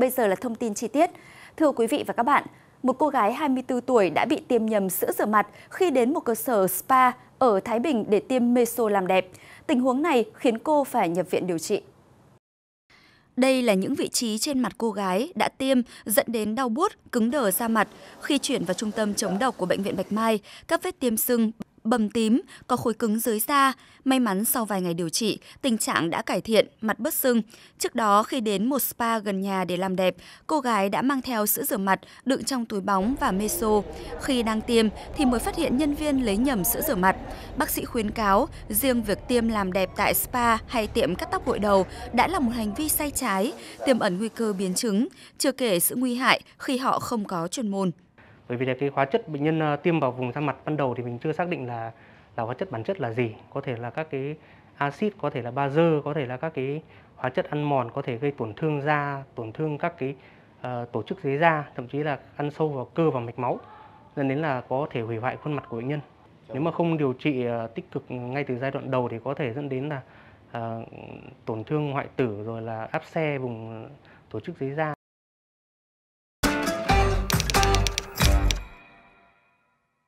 Bây giờ là thông tin chi tiết. Thưa quý vị và các bạn, một cô gái 24 tuổi đã bị tiêm nhầm sữa rửa mặt khi đến một cơ sở spa ở Thái Bình để tiêm meso làm đẹp. Tình huống này khiến cô phải nhập viện điều trị. Đây là những vị trí trên mặt cô gái đã tiêm dẫn đến đau buốt, cứng đờ da mặt. Khi chuyển vào trung tâm chống độc của Bệnh viện Bạch Mai, các vết tiêm sưng bầm tím, có khối cứng dưới da. May mắn sau vài ngày điều trị, tình trạng đã cải thiện, mặt bớt sưng. Trước đó, khi đến một spa gần nhà để làm đẹp, cô gái đã mang theo sữa rửa mặt đựng trong túi bóng và meso. Khi đang tiêm thì mới phát hiện nhân viên lấy nhầm sữa rửa mặt. Bác sĩ khuyến cáo, riêng việc tiêm làm đẹp tại spa hay tiệm cắt tóc gội đầu đã là một hành vi sai trái, tiềm ẩn nguy cơ biến chứng, chưa kể sự nguy hại khi họ không có chuyên môn bởi vì là cái hóa chất bệnh nhân ờ, tiêm vào vùng da mặt ban đầu thì mình chưa xác định là là hóa chất bản chất là gì có thể là các cái axit có thể là bazơ có thể là các cái hóa chất ăn mòn có thể gây tổn thương da tổn thương các cái uh, tổ chức dưới da thậm chí là ăn sâu vào cơ và mạch máu dẫn đến là có thể hủy hoại khuôn mặt của bệnh nhân dạ nếu mà vâng. không điều trị uh, tích cực ngay từ giai đoạn đầu thì có thể dẫn đến là uh, tổn thương hoại tử rồi là áp xe vùng tổ chức dưới da